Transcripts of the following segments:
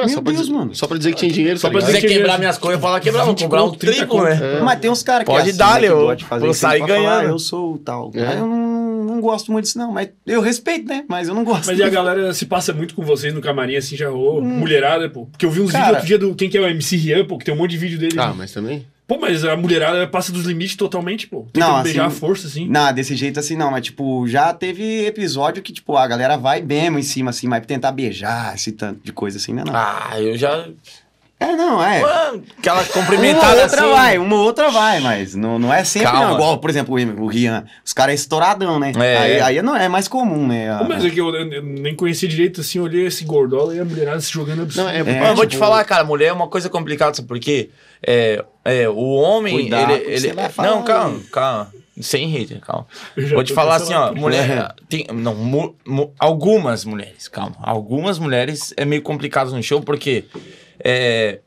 Ah, Meu só Deus, dizer, mano. Só pra dizer que tinha dinheiro, só tá pra dizer que quebrar minhas coisas, eu falar quebrar, vou comprar um triplo, né? É. Mas tem uns caras que Pode assim, dar, Leo. Né, fazer vou sair ganhando. Ah, eu sou tal. É. eu não, não gosto muito disso, não. Mas eu respeito, né? Mas eu não gosto. Mas e a galera se passa muito com vocês no camarim, assim, já rolou? Hum. Mulherada, pô. Porque eu vi uns cara, vídeos outro dia do Quem que é o MC Rian, pô, que tem um monte de vídeo dele. Ah, mas também... Pô, mas a mulherada passa dos limites totalmente, pô. Tem não, que beijar a assim, força, assim. Não, desse jeito assim não, mas tipo, já teve episódio que, tipo, a galera vai mesmo em cima, assim, mas tentar beijar, esse tanto de coisa assim, não é não. Ah, eu já. É, não, é. aquela cumprimentada uma outra assim. vai, uma outra vai, mas não, não é sempre Calma. não. Igual, por exemplo, o, o Rian. Os caras é estouradão, né? É, aí, é. aí não, é mais comum, né? A... Mas aqui é eu, eu, nem conheci direito, assim, olhei esse gordola e a mulherada se jogando absurdo. Não, é, é, eu tipo... vou te tipo, falar, cara, mulher é uma coisa complicada, sabe por quê? É, é, o homem, Cuidado, ele... ele é, não, calma, calma. Sem hater, calma. Vou te falar assim, ó, mulher. É. Tem, não, mu, mu, algumas mulheres, calma. Algumas mulheres é meio complicado no show, porque é,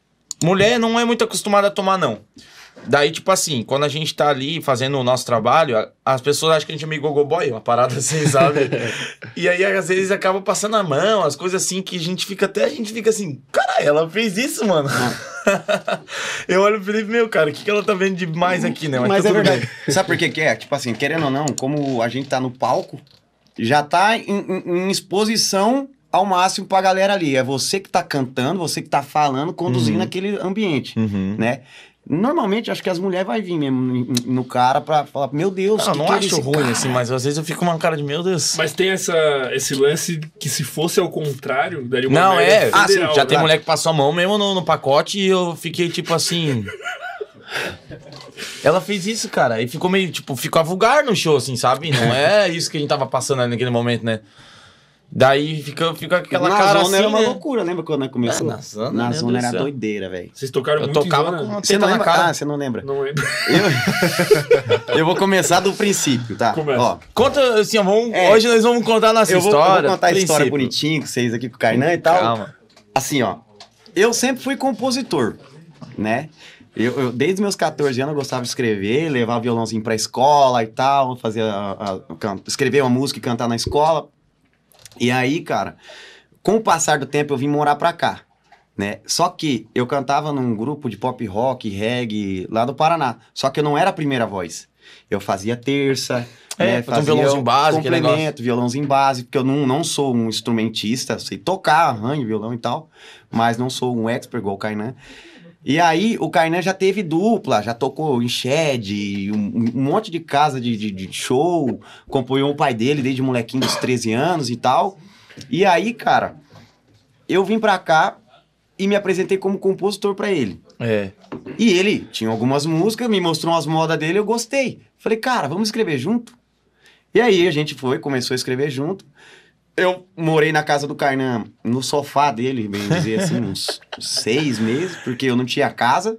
mulher não é muito acostumada a tomar, não. Daí, tipo assim, quando a gente tá ali fazendo o nosso trabalho, as pessoas acham que a gente é meio gogoboy, uma parada assim, sabe? e aí, às vezes, acaba passando a mão, as coisas assim, que a gente fica até, a gente fica assim, cara, ela fez isso, mano. eu olho pro Felipe, meu, cara, o que, que ela tá vendo demais aqui, né? Mas, tá Mas tá é verdade. Sabe por que que é? Tipo assim, querendo ou não, como a gente tá no palco, já tá em, em exposição ao máximo pra galera ali. É você que tá cantando, você que tá falando, conduzindo uhum. aquele ambiente, uhum. né? Normalmente, acho que as mulheres vão vir mesmo no cara pra falar, meu Deus, ah, que não que é acho ruim, cara? assim, mas às vezes eu fico com uma cara de, meu Deus. Mas tem essa, esse lance que se fosse ao contrário, daria uma Não, é. Federal, ah, sim, já né? tem mulher que passou a mão mesmo no, no pacote e eu fiquei tipo assim. Ela fez isso, cara, e ficou meio, tipo, ficou vulgar no show, assim, sabe? Não é isso que a gente tava passando ali naquele momento, né? Daí fica, fica aquela na cara zona assim, era uma né? loucura, lembra né, quando começou? É, na zona, na zona era céu. doideira, velho. Vocês tocaram eu muito tocava zona, com uma você não lembra? Cara. Ah, você não lembra. Não lembro. Eu, eu vou começar do princípio, tá? Ó, Conta, assim, vamos, é, hoje nós vamos contar a nossa eu história. Vou, eu vou contar a história bonitinha com vocês aqui, com o Kainan e tal. Calma. Assim, ó, eu sempre fui compositor, né? Eu, eu, desde meus 14 anos eu gostava de escrever, levar violãozinho pra escola e tal, fazer a, a, a, escrever uma música e cantar na escola. E aí, cara, com o passar do tempo eu vim morar pra cá, né? Só que eu cantava num grupo de pop rock, reggae, lá do Paraná. Só que eu não era a primeira voz. Eu fazia terça, é, né, fazia um violãozinho básico, complemento, violãozinho básico, porque eu não, não sou um instrumentista, sei tocar, arranho, violão e tal, mas não sou um expert igual o Kainan. Né? E aí o Kainan já teve dupla, já tocou em shed, um, um monte de casa de, de, de show, acompanhou o pai dele desde molequinho dos 13 anos e tal. E aí, cara, eu vim pra cá e me apresentei como compositor para ele. É. E ele tinha algumas músicas, me mostrou umas modas dele, eu gostei. Falei, cara, vamos escrever junto? E aí a gente foi, começou a escrever junto eu morei na casa do Carnan, no sofá dele, bem dizer assim, uns seis meses, porque eu não tinha casa.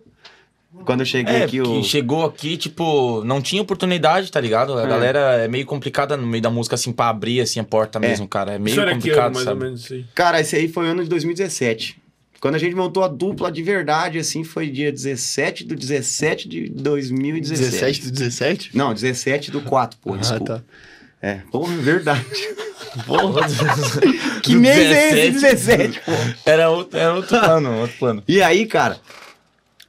Quando eu cheguei é, aqui, eu... chegou aqui, tipo, não tinha oportunidade, tá ligado? A é. galera é meio complicada no meio da música, assim, pra abrir, assim, a porta é. mesmo, cara. É meio Isso complicado, era mais sabe? Ou menos, assim. Cara, esse aí foi o ano de 2017. Quando a gente montou a dupla de verdade, assim, foi dia 17 do 17 de 2017. 17 do 17? Não, 17 do 4, pô, ah, desculpa. Tá. É, porra, é verdade. Porra, do, que mês 17, é esse? 17, pô. Era outro, era outro plano, outro plano. E aí, cara,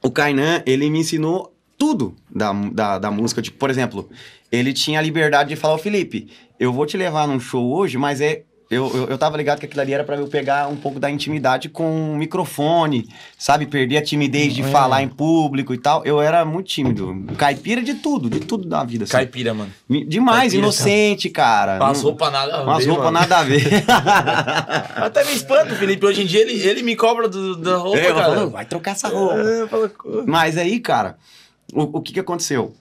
o Kainan, ele me ensinou tudo da, da, da música. Tipo, por exemplo, ele tinha a liberdade de falar, o Felipe, eu vou te levar num show hoje, mas é eu, eu, eu tava ligado que aquilo ali era para eu pegar um pouco da intimidade com o microfone, sabe? Perder a timidez de hum, é. falar em público e tal. Eu era muito tímido. Caipira de tudo, de tudo na vida. Assim. Caipira, mano. Demais, Caipira, inocente, tá. cara. cara. Passou pra nada a ver. Passou roupas nada a ver. Até me espanto, Felipe. Hoje em dia ele, ele me cobra do, da roupa, é, eu, cara. Falo, vai trocar essa roupa. É, falo, Mas aí, cara, o, o que que aconteceu?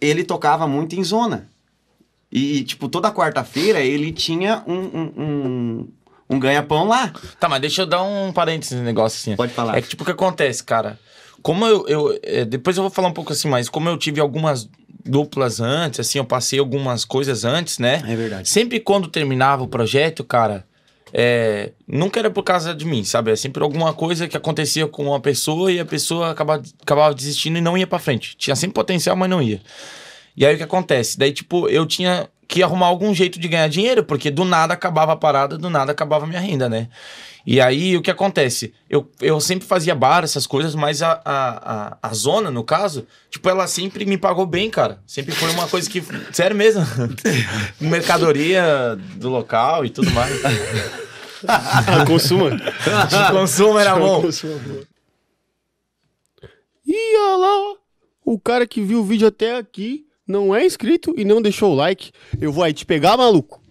Ele tocava muito em zona. E, tipo, toda quarta-feira ele tinha um, um, um, um ganha-pão lá. Tá, mas deixa eu dar um parênteses no negócio assim. Pode falar. É que, tipo, o que acontece, cara? Como eu. eu é, depois eu vou falar um pouco assim, mas como eu tive algumas duplas antes, assim, eu passei algumas coisas antes, né? É verdade. Sempre quando terminava o projeto, cara. É, nunca era por causa de mim, sabe? É sempre alguma coisa que acontecia com uma pessoa e a pessoa acabava, acabava desistindo e não ia para frente. Tinha sempre potencial, mas não ia. E aí o que acontece? Daí, tipo, eu tinha que arrumar algum jeito de ganhar dinheiro, porque do nada acabava a parada, do nada acabava a minha renda, né? E aí o que acontece? Eu, eu sempre fazia bar, essas coisas, mas a, a, a, zona, no caso, tipo, ela sempre me pagou bem, cara. Sempre foi uma coisa que. sério mesmo. Mercadoria do local e tudo mais. consuma. consuma era bom. Consuma, Ih, olha lá, o cara que viu o vídeo até aqui não é inscrito e não deixou o like, eu vou aí te pegar, maluco.